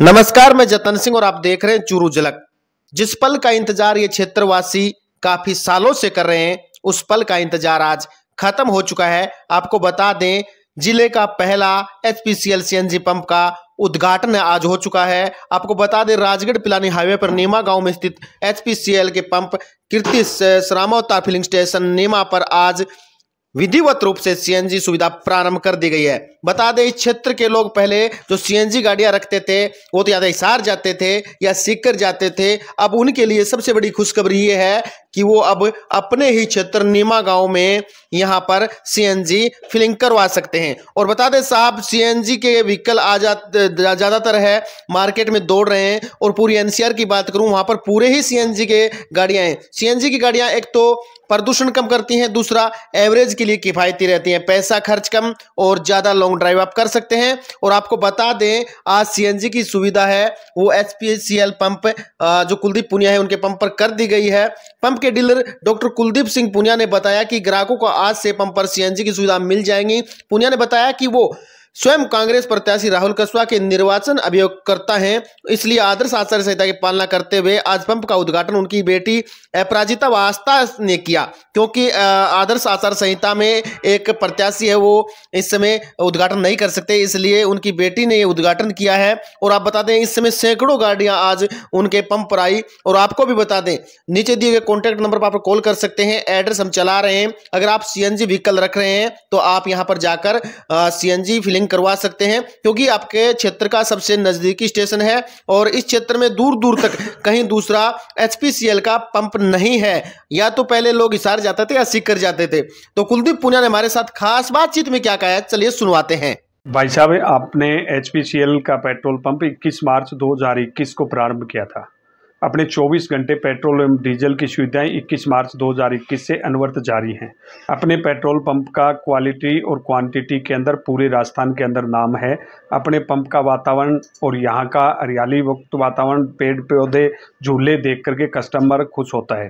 नमस्कार मैं जतन सिंह और आप देख रहे हैं चूरू झलक जिस पल का इंतजार ये क्षेत्रवासी काफी सालों से कर रहे हैं उस पल का इंतजार आज खत्म हो चुका है आपको बता दें जिले का पहला एचपीसीएल सीएनजी पंप का उद्घाटन आज हो चुका है आपको बता दें राजगढ़ पिलानी हाईवे पर नीमा गांव में स्थित एचपीसीएल के pump Kirti Shramota filling station Neema पर आज विधिवत रूप से सीएनजी सुविधा प्रारंभ कर दी गई है बता दें इस क्षेत्र के लोग पहले जो सीएनजी गाड़ियां रखते थे वो तो या हिसार जाते थे या सीकर जाते थे अब उनके लिए सबसे बड़ी खुशखबरी ये है कि वो अब अपने ही क्षेत्र नीमा गांव में यहाँ पर सीएनजी फिलिंग करवा सकते हैं और बता दें साहब सीएनजी के व्हीकल आ जा ज़्यादातर है मार्केट में दौड़ रहे हैं और पूरी एनसीआर की बात करूं वहां पर पूरे ही सीएनजी के गाड़ियां हैं सीएनजी की गाड़ियां एक तो प्रदूषण कम करती हैं दूसरा एवरेज के लिए किफ़ायती रहती हैं पैसा खर्च कम और ज़्यादा लॉन्ग ड्राइव आप कर सकते हैं और आपको बता दें आज सीएनजी की सुविधा है वो एच पंप जो कुलदीप पुनिया है उनके पंप पर कर दी गई है पंप के डीलर डॉक्टर कुलदीप सिंह पुनिया ने बताया कि ग्राहकों को आज से पंप पर सीएनजी की सुविधा मिल जाएंगी पुनिया ने बताया कि वो स्वयं कांग्रेस प्रत्याशी राहुल कसवा के निर्वाचन अभियोगकर्ता हैं इसलिए आदर्श आचार संहिता की पालना करते हुए आज पंप का उद्घाटन उनकी बेटी अपराजिता वास्ता ने किया क्योंकि आदर्श आचार संहिता में एक प्रत्याशी है वो इस समय उद्घाटन नहीं कर सकते इसलिए उनकी बेटी ने ये उद्घाटन किया है और आप बता दें इस समय सैकड़ों गाड़ियां आज उनके पंप पर आई और आपको भी बता दें नीचे दिए गए कॉन्टैक्ट नंबर पर आप कॉल कर सकते हैं एड्रेस हम चला रहे हैं अगर आप सी व्हीकल रख रहे हैं तो आप यहाँ पर जाकर सी फिलिंग बुकिंग करवा सकते हैं क्योंकि आपके क्षेत्र का सबसे नज़दीकी स्टेशन है और इस क्षेत्र में दूर दूर तक कहीं दूसरा एच का पंप नहीं है या तो पहले लोग हिसार जाते थे या सीकर जाते थे तो कुलदीप पुनिया ने हमारे साथ खास बातचीत में क्या कहा है चलिए सुनवाते हैं भाई साहब आपने एच का पेट्रोल पंप 21 मार्च 2021 को प्रारंभ किया था अपने 24 घंटे पेट्रोल एवं डीजल की सुविधाएं 21 मार्च 2021 से अनवरत जारी हैं अपने पेट्रोल पंप का क्वालिटी और क्वांटिटी के अंदर पूरे राजस्थान के अंदर नाम है अपने पंप का वातावरण और यहाँ का हरियाली वक्त वातावरण पेड़ पौधे झूले देख करके कस्टमर खुश होता है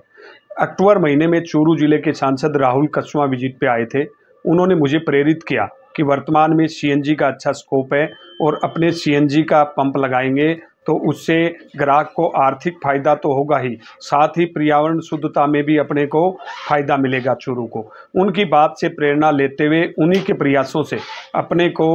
अक्टूबर महीने में चूरू जिले के सांसद राहुल कस्वा विजिट पर आए थे उन्होंने मुझे प्रेरित किया कि वर्तमान में सीएनजी का अच्छा स्कोप है और अपने सीएनजी का पंप लगाएंगे तो उससे ग्राहक को आर्थिक फ़ायदा तो होगा ही साथ ही पर्यावरण शुद्धता में भी अपने को फ़ायदा मिलेगा चूरू को उनकी बात से प्रेरणा लेते हुए उन्हीं के प्रयासों से अपने को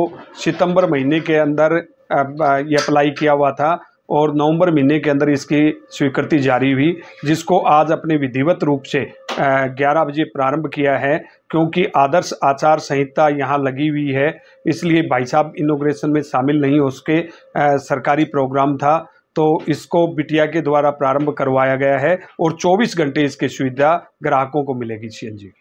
सितंबर महीने के अंदर ये अप्लाई किया हुआ था और नवंबर महीने के अंदर इसकी स्वीकृति जारी हुई जिसको आज अपने विधिवत रूप से ग्यारह बजे प्रारंभ किया है क्योंकि आदर्श आचार संहिता यहाँ लगी हुई है इसलिए भाई साहब इनोग्रेशन में शामिल नहीं हो सके सरकारी प्रोग्राम था तो इसको बिटिया के द्वारा प्रारंभ करवाया गया है और 24 घंटे इसकी सुविधा ग्राहकों को मिलेगी सी